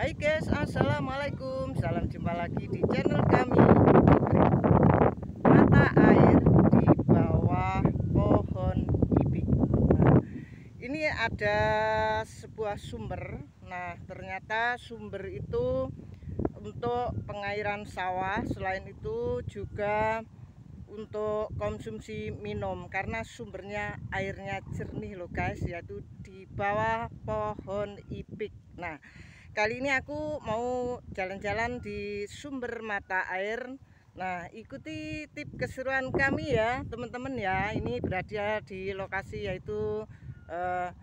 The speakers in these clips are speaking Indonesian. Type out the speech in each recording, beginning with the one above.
Hai guys, Assalamualaikum Salam jumpa lagi di channel kami Mata air di bawah pohon ipik. nah, Ini ada sebuah sumber Nah ternyata sumber itu untuk pengairan sawah Selain itu juga untuk konsumsi minum karena sumbernya airnya jernih loh guys yaitu di bawah pohon ipik. nah Kali ini aku mau jalan-jalan di sumber mata air. Nah, ikuti tip keseruan kami ya, teman-teman ya. Ini berada di lokasi yaitu eh,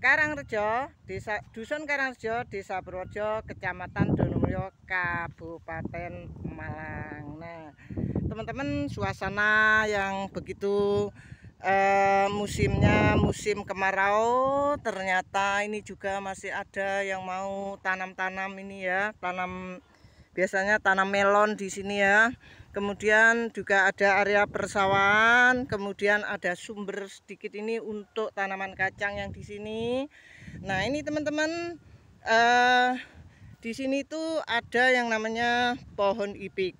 Karangrejo, Desa Dusun Karangrejo, Desa Purworejo, Kecamatan Donomulyo, Kabupaten Malang. Nah, teman-teman suasana yang begitu uh, musimnya musim kemarau ternyata ini juga masih ada yang mau tanam-tanam ini ya tanam biasanya tanam melon di sini ya kemudian juga ada area persawahan kemudian ada sumber sedikit ini untuk tanaman kacang yang di sini nah ini teman-teman eh, di sini tuh ada yang namanya pohon ipik.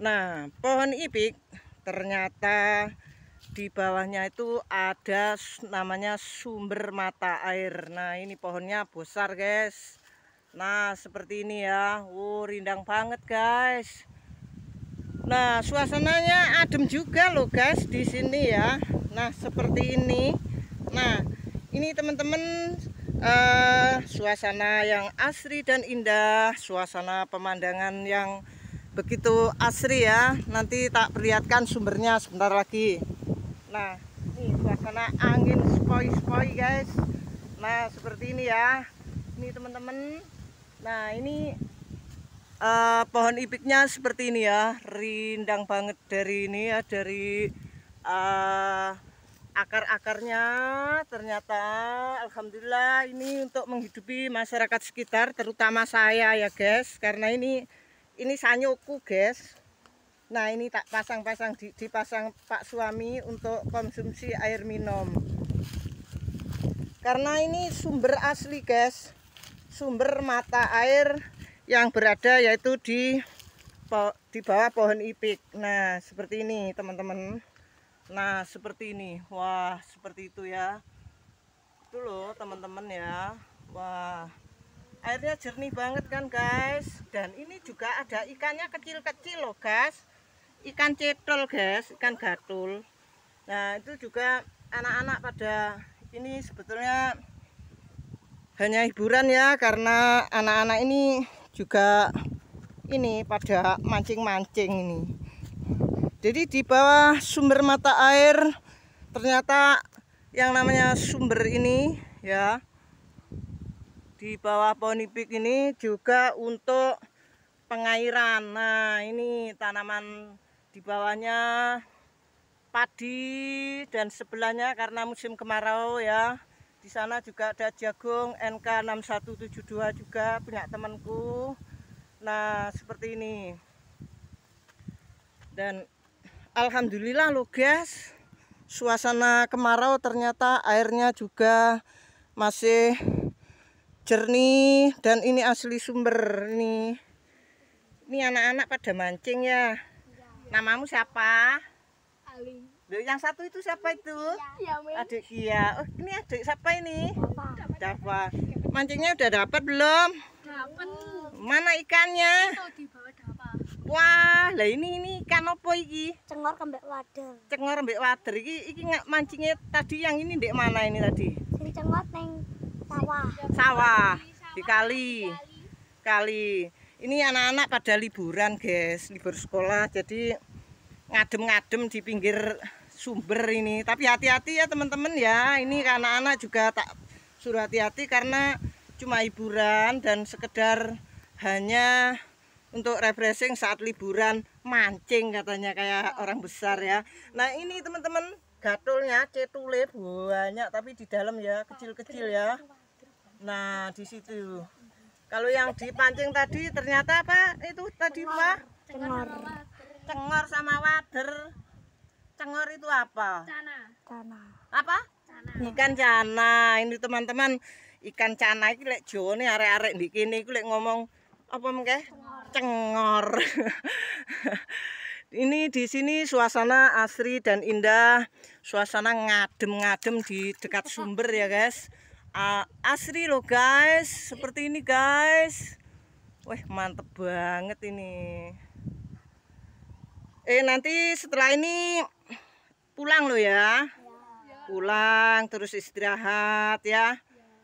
Nah, pohon ipik ternyata di bawahnya itu ada namanya sumber mata air nah ini pohonnya besar guys nah seperti ini ya uh, rindang banget guys nah suasananya adem juga loh guys di sini ya nah seperti ini nah ini teman-teman uh, suasana yang asri dan indah suasana pemandangan yang begitu asri ya nanti tak perlihatkan sumbernya sebentar lagi nah ini suasana angin spoi-spoi guys nah seperti ini ya ini teman-teman nah ini uh, pohon ipiknya seperti ini ya rindang banget dari ini ya dari uh, akar-akarnya ternyata Alhamdulillah ini untuk menghidupi masyarakat sekitar terutama saya ya guys karena ini ini sanyoku guys nah ini tak pasang-pasang dipasang pak suami untuk konsumsi air minum karena ini sumber asli guys sumber mata air yang berada yaitu di di bawah pohon ipik nah seperti ini teman-teman nah seperti ini wah seperti itu ya itu loh teman-teman ya wah airnya jernih banget kan guys dan ini juga ada ikannya kecil-kecil loh guys ikan cetol guys ikan gatul nah itu juga anak-anak pada ini sebetulnya hanya hiburan ya karena anak-anak ini juga ini pada mancing-mancing ini jadi di bawah sumber mata air ternyata yang namanya sumber ini ya di bawah ipik ini juga untuk pengairan nah ini tanaman di bawahnya padi dan sebelahnya karena musim kemarau ya di sana juga ada jagung NK6172 juga punya temanku nah seperti ini dan Alhamdulillah lo guys suasana kemarau ternyata airnya juga masih jernih dan ini asli sumber nih ini anak-anak pada mancing ya namamu siapa Ali yang satu itu siapa itu iya. Iya, adik Kia oh ini adik siapa ini Dava mancingnya udah dapat belum dapat mana ikannya Wah, lah ini ini ikan apa iki? Cengor kembek wader. Cengor kembek wader iki iki mancingnya tadi yang ini dek mana ini tadi? Ini cengor neng sawah sawah di kali kali ini anak-anak pada liburan guys libur sekolah jadi ngadem-ngadem di pinggir sumber ini tapi hati-hati ya teman-teman ya ini anak-anak juga tak suruh hati-hati karena cuma hiburan dan sekedar hanya untuk refreshing saat liburan mancing katanya kayak orang besar ya nah ini teman-teman gatulnya cetule banyak tapi di dalam ya kecil-kecil ya Nah, di situ. Kalau yang dipancing tadi ternyata apa? Itu tadi pak Cengor. Cengor sama wader. Cengor itu apa? Cana. Cana. Apa? Cana. Ikan cana. Ini teman-teman, ikan cana iki lek jone arek-arek ndek kene iku lek ngomong apa mengke? Cengor. Ini di sini suasana asri dan indah, suasana ngadem-ngadem di dekat sumber ya, guys. Ah, asri loh guys seperti ini guys wah mantep banget ini eh nanti setelah ini pulang loh ya pulang terus istirahat ya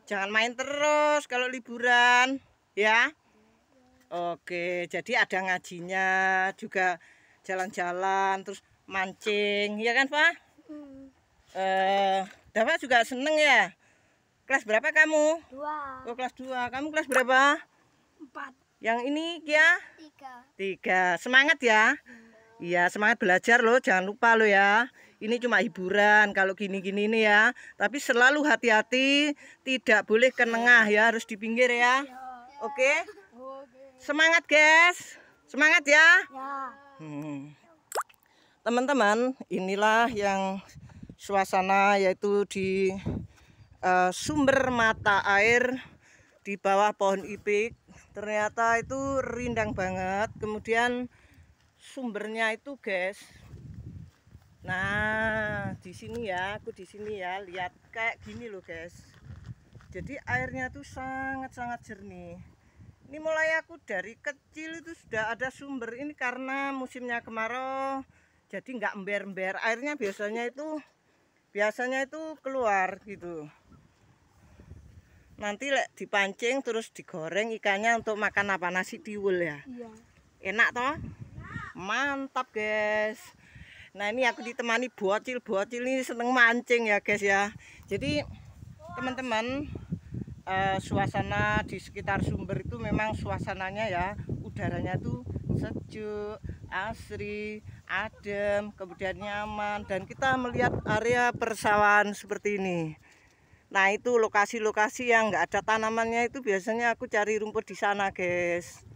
jangan main terus kalau liburan ya Oke jadi ada ngajinya juga jalan-jalan terus mancing ya kan Pak? Hmm. Eh, Dapat juga seneng ya? Kelas berapa kamu? Dua. Oh, kelas dua. Kamu kelas berapa? Empat. Yang ini Kia? Tiga. Tiga. Semangat ya. Iya, semangat belajar loh. Jangan lupa loh ya. Ini cuma hiburan kalau gini-gini nih ya. Tapi selalu hati-hati. Tidak boleh ke tengah ya. Harus di pinggir ya. Oke? Okay? Semangat guys. Semangat ya. Ya. Hmm. Teman-teman, inilah yang suasana yaitu di Eh, sumber mata air di bawah pohon ipik ternyata itu rindang banget kemudian sumbernya itu guys nah di sini ya aku di sini ya lihat kayak gini loh guys jadi airnya tuh sangat-sangat jernih ini mulai aku dari kecil itu sudah ada sumber ini karena musimnya kemarau jadi nggak ember-ember airnya biasanya itu biasanya itu keluar gitu nanti lek dipancing terus digoreng ikannya untuk makan apa nasi tiwul ya iya. enak toh mantap guys nah ini aku ditemani bocil bocil ini seneng mancing ya guys ya jadi teman-teman uh, suasana di sekitar sumber itu memang suasananya ya udaranya tuh sejuk asri adem kemudian nyaman dan kita melihat area persawahan seperti ini Nah itu lokasi-lokasi yang nggak ada tanamannya itu biasanya aku cari rumput di sana guys.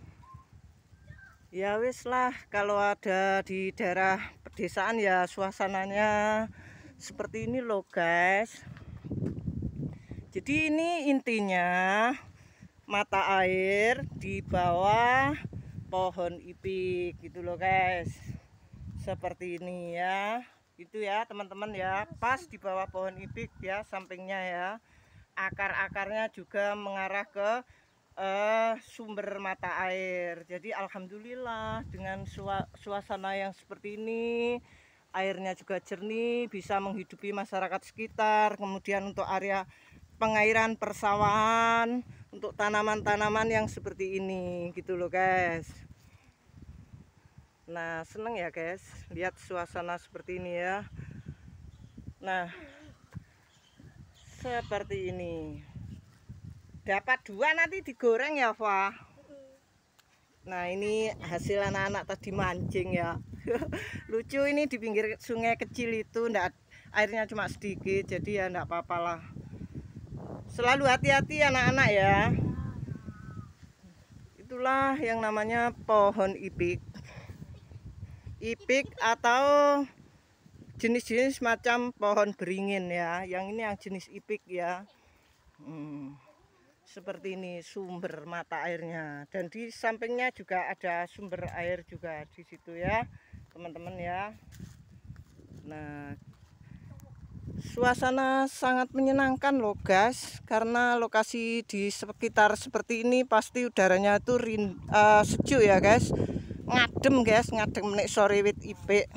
Ya wis lah kalau ada di daerah pedesaan ya suasananya seperti ini loh guys. Jadi ini intinya mata air di bawah pohon ipik gitu loh guys. Seperti ini ya itu ya teman-teman ya pas di bawah pohon ibik ya sampingnya ya akar-akarnya juga mengarah ke uh, sumber mata air jadi alhamdulillah dengan suasana yang seperti ini airnya juga jernih bisa menghidupi masyarakat sekitar kemudian untuk area pengairan persawahan untuk tanaman-tanaman yang seperti ini gitu loh guys Nah seneng ya guys lihat suasana seperti ini ya Nah seperti ini dapat dua nanti digoreng ya Fa Nah ini hasil anak-anak tadi mancing ya lucu ini di pinggir sungai kecil itu ndak airnya cuma sedikit jadi ya ndak apa-apa lah selalu hati-hati anak-anak ya itulah yang namanya pohon ipik ipik atau jenis-jenis macam pohon beringin ya yang ini yang jenis ipik ya hmm, seperti ini sumber mata airnya dan di sampingnya juga ada sumber air juga di situ ya teman-teman ya nah suasana sangat menyenangkan loh guys karena lokasi di sekitar seperti ini pasti udaranya itu uh, eh, sejuk ya guys ngadem guys ngadem nek sore wit ip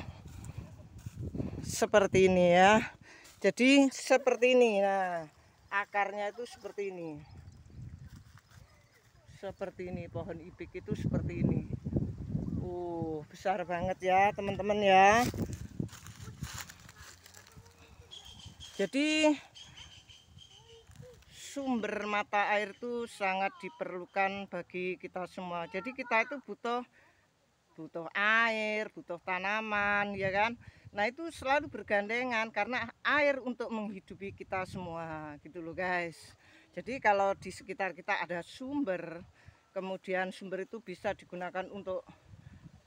seperti ini ya jadi seperti ini nah akarnya itu seperti ini seperti ini pohon ipik itu seperti ini uh besar banget ya teman-teman ya jadi sumber mata air itu sangat diperlukan bagi kita semua jadi kita itu butuh butuh air, butuh tanaman, ya kan? Nah itu selalu bergandengan karena air untuk menghidupi kita semua gitu loh guys. Jadi kalau di sekitar kita ada sumber, kemudian sumber itu bisa digunakan untuk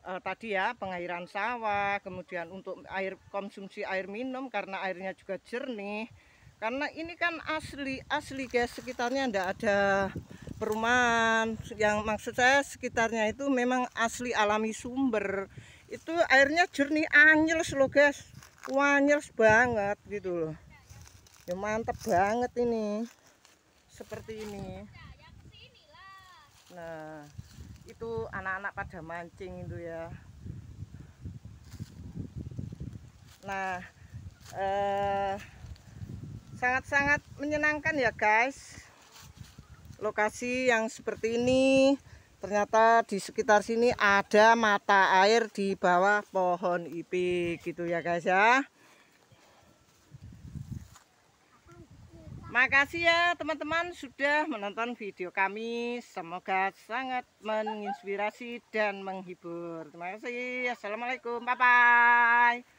eh, tadi ya pengairan sawah, kemudian untuk air konsumsi air minum karena airnya juga jernih. Karena ini kan asli asli guys sekitarnya ndak ada perumahan yang maksud saya sekitarnya itu memang asli alami sumber itu airnya jernih anyes loh guys wanyes banget gitu loh ya mantep banget ini seperti ini nah itu anak-anak pada mancing itu ya nah eh, sangat -sangat menyenangkan ya guys lokasi yang seperti ini ternyata di sekitar sini ada mata air di bawah pohon ipi gitu ya guys ya Makasih ya teman-teman sudah menonton video kami Semoga sangat menginspirasi dan menghibur Terima kasih Assalamualaikum Bye-bye